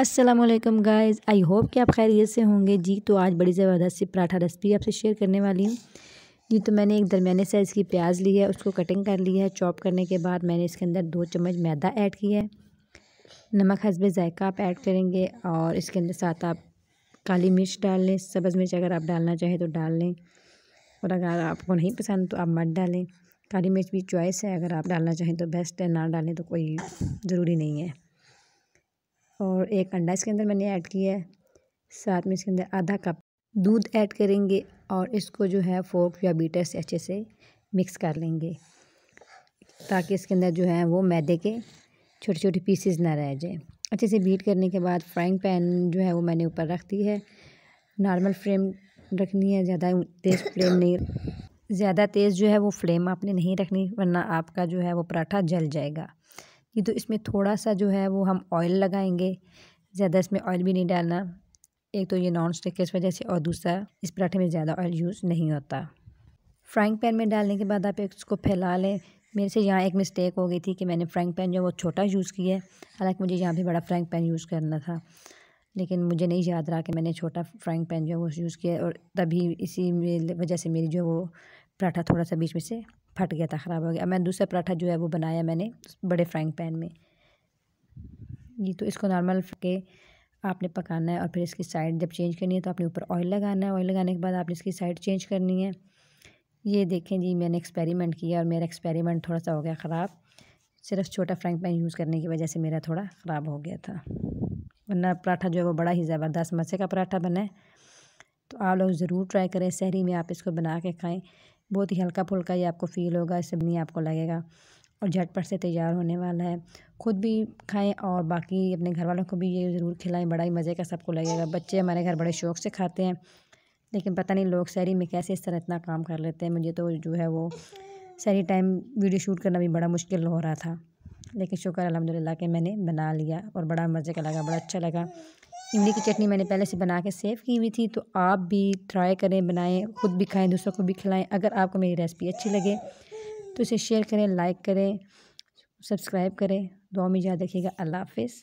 Aslam guys I hope कि आप खैरियत से होंगे जी तो आज बड़ी ज़बरदस्त सी पराठा रेसिपी आपसे शेयर करने वाली हूँ जी तो मैंने एक दरमियाने साइज़ की प्याज ली है उसको कटिंग कर ली है चॉप करने के बाद मैंने इसके अंदर दो चम्मच मैदा ऐड किया है नमक हसब ज़ायका आप ऐड करेंगे और इसके अंदर साथ आप काली मिर्च डाल लें सब्ज़ मिर्च अगर आप डालना चाहें तो डाल लें और अगर आपको नहीं पसंद तो आप मत डालें काली मिर्च भी चॉइस है अगर आप डालना चाहें तो बेस्ट है ना डालें तो कोई ज़रूरी नहीं है और एक अंडा इसके अंदर मैंने ऐड किया है साथ में इसके अंदर आधा कप दूध ऐड करेंगे और इसको जो है फोर्क या बीटर से अच्छे से मिक्स कर लेंगे ताकि इसके अंदर जो है वो मैदे के छोटे छोटे पीसेस ना रह जाए अच्छे से बीट करने के बाद फ्राइंग पैन जो है वो मैंने ऊपर रख दी है नॉर्मल फ्लेम रखनी है ज़्यादा तेज़ फ्लेम नहीं ज़्यादा तेज़ जो है वो फ्लेम आपने नहीं रखनी वरना आपका जो है वो पराठा जल जाएगा नहीं तो इसमें थोड़ा सा जो है वो हम ऑयल लगाएंगे ज़्यादा इसमें ऑयल भी नहीं डालना एक तो ये नॉन स्टिक है इस वजह से और दूसरा इस पराठे में ज़्यादा ऑयल यूज़ नहीं होता फ्राइंग पैन में डालने के बाद आप इसको फैला लें मेरे से यहाँ एक मिस्टेक हो गई थी कि मैंने फ्राइंग पैन जो वो छोटा यूज़ किया है हालांकि मुझे यहाँ भी बड़ा फ्राइंग पैन यूज़ करना था लेकिन मुझे नहीं याद रहा कि मैंने छोटा फ्राइंग पैन जो है वो यूज़ किया और तभी इसी वजह से मेरी जो वो पराठा थोड़ा सा बीच में से फट गया था ख़राब हो गया मैंने दूसरा पराठा जो है वो बनाया मैंने बड़े फ्राइंग पैन में जी तो इसको नॉर्मल के आपने पकाना है और फिर इसकी साइड जब चेंज करनी है तो आपने ऊपर ऑयल लगाना है ऑयल लगाने के बाद आपने इसकी साइड चेंज करनी है ये देखें जी मैंने एक्सपेरिमेंट किया और मेरा एक्सपेरिमेंट थोड़ा सा हो गया ख़राब सिर्फ छोटा फ्राइंग पैन यूज़ करने की वजह से मेरा थोड़ा ख़राब हो गया था वरना पराठा जो है वो बड़ा ही ज़बरदस्त मसे का पराठा बना है तो आप लोग ज़रूर ट्राई करें शहरी में आप इसको बना के खाएँ बहुत ही हल्का फुल्का ये आपको फील होगा इससे नहीं आपको लगेगा और झटपट से तैयार होने वाला है खुद भी खाएं और बाकी अपने घर वालों को भी ये ज़रूर खिलाएं बड़ा ही मज़े का सबको लगेगा बच्चे हमारे घर बड़े शौक से खाते हैं लेकिन पता नहीं लोग शहरी में कैसे इस तरह इतना काम कर लेते हैं मुझे तो जो है वो शहरी टाइम वीडियो शूट करना भी बड़ा मुश्किल हो रहा था लेकिन शुक्र अलहमदिल्ला के मैंने बना लिया और बड़ा मज़े का लगा बड़ा अच्छा लगा इमली की चटनी मैंने पहले से बना के सेव की हुई थी तो आप भी ट्राई करें बनाएं खुद भी खाएं दूसरों को भी खिलाएं अगर आपको मेरी रेसिपी अच्छी लगे तो इसे शेयर करें लाइक करें सब्सक्राइब करें दुआ में याद रखिएगा अल्लाह हाफिज़